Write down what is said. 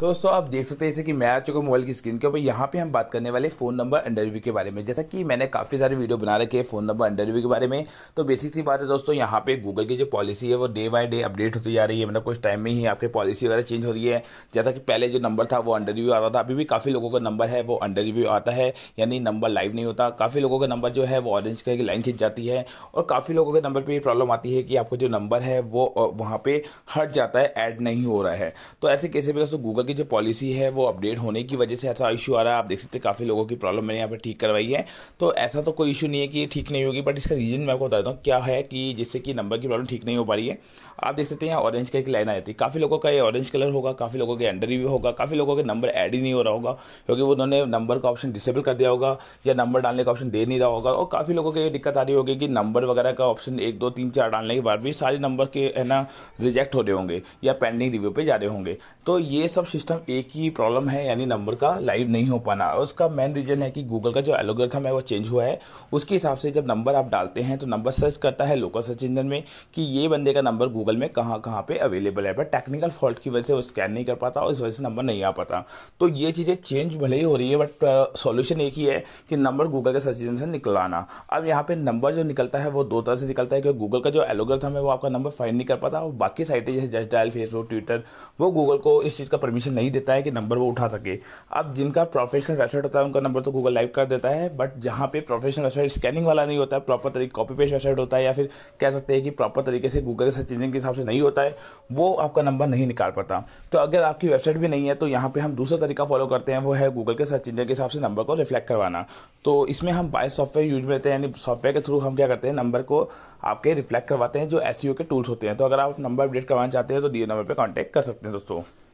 तो दोस्तों आप देख सकते हैं जैसे कि मैं आ चुका मोबाइल की स्क्रीन के ऊपर यहाँ पे हम बात करने वाले फ़ोन नंबर अंडर रिव्यू के बारे में जैसा कि मैंने काफ़ी सारे वीडियो बना रखे हैं फ़ोन नंबर अंडर रिव्यू के बारे में तो बेसिक सी बात है दोस्तों यहाँ पे गूगल की जो पॉलिसी है वो डे बाय डे अपडेट होती जा रही है मतलब कुछ टाइम में ही आपकी पॉलिसी वगैरह चेंज हो रही है जैसा कि पहले जो नंबर था वो अंडर रिव्यू आता था अभी भी काफ़ी लोगों का नंबर है वो अंडर रिव्यू आता है यानी नंबर लाइव नहीं होता काफ़ी लोगों का नंबर जो है वो ऑरेंज कलर की लाइन खींच जाती है और काफ़ी लोगों के नंबर पर ये प्रॉब्लम आती है कि आपका जो नंबर है वो वहाँ पर हट जाता है ऐड नहीं हो रहा है तो ऐसे कैसे भी दोस्तों गूगल की जो पॉलिसी है वो अपडेट होने की वजह से ऐसा इशू आ रहा है आप देख सकते हैं काफ़ी लोगों की प्रॉब्लम मैंने यहाँ पर ठीक करवाई है तो ऐसा तो कोई इशू नहीं है कि ठीक नहीं होगी बट इसका रीज़न मैं आपको बता देता हूँ क्या है कि जिससे कि नंबर की प्रॉब्लम ठीक नहीं हो पा रही है आप देख सकते हैं यहाँ ऑरेंज का एक लाइन आ जाती काफ़ी लोगों का ये ऑरेंज कलर होगा काफ़ी लोगों के अंडर भी होगा काफ़ी लोगों के नंबर एड ही नहीं हो रहा होगा क्योंकि उन्होंने नंबर का ऑप्शन डिसेबल कर दिया होगा या नंबर डालने का ऑप्शन दे नहीं रहा होगा और काफ़ी लोगों को ये दिक्कत आ रही होगी कि नंबर वगैरह का ऑप्शन एक दो तीन चार डालने के बाद भी सारे नंबर के है ना रिजेक्ट हो रहे होंगे या पेंडिंग रिव्यू पे जा रहे होंगे तो ये सब सिस्टम एक ही प्रॉब्लम है यानी नंबर का लाइव नहीं हो पाना और उसका मेन रीज़न है कि गूगल का जो एलोग्रथम है वो चेंज हुआ है उसके हिसाब से जब नंबर आप डालते हैं तो नंबर सर्च करता है लोकल सर्च इंजन में कि ये बंदे का नंबर गूगल में कहाँ कहाँ पर अवेलेबल है बट टेक्निकल फॉल्ट की वजह से वो स्कैन नहीं कर पाता और इस वजह से नंबर नहीं आ पाता तो ये चीज़ें चेंज भले ही हो रही है बट सोल्यूशन uh, एक ही है कि नंबर गूगल के सर्च इंजन से निकलाना अब यहाँ पर नंबर जो निकलता है वो दो तरह से निकलता है क्योंकि गूगल का जो एलोग्रथम है वो आपका नंबर फाइंड नहीं कर पाता और बाकी साइटें जैसे जस्ट डायल फेसबुक ट्विटर वो गूगल को इस चीज़ का परमिशन परमिशन नहीं देता है कि नंबर वो उठा सके अब जिनका प्रोफेशनल वेबसाइट होता है उनका नंबर तो गूगल लाइव कर देता है बट जहाँ पे प्रोफेशनल वेबसाइट स्कैनिंग वाला नहीं होता है प्रॉपर तरीके कॉपी पेस्ट वेबसाइट होता है या फिर कह सकते हैं कि प्रॉपर तरीके से गूगल सर्च इंजन के हिसाब से नहीं होता है वो आपका नंबर नहीं निकाल पाता तो अगर आपकी वेबसाइट भी नहीं है तो यहाँ पर हम दूसरा तरीका फॉलो करते हैं वो है गूगल के सर्च इंजन के हिसाब से नंबर को रिफ्लेक्ट करवाना तो इसमें हम बाय सॉफ्टवेयर यूज में रहते हैं यानी सॉफ्टवेयर के थ्रू हम क्या करते हैं नंबर को आपके रिफ्लेक्ट करवाते हैं जो एस e के टूल्स होते हैं तो अगर आप नंबर अपडेट करवाना चाहते हैं तो दिए नंबर पर कॉन्टैक्ट कर सकते हैं दोस्तों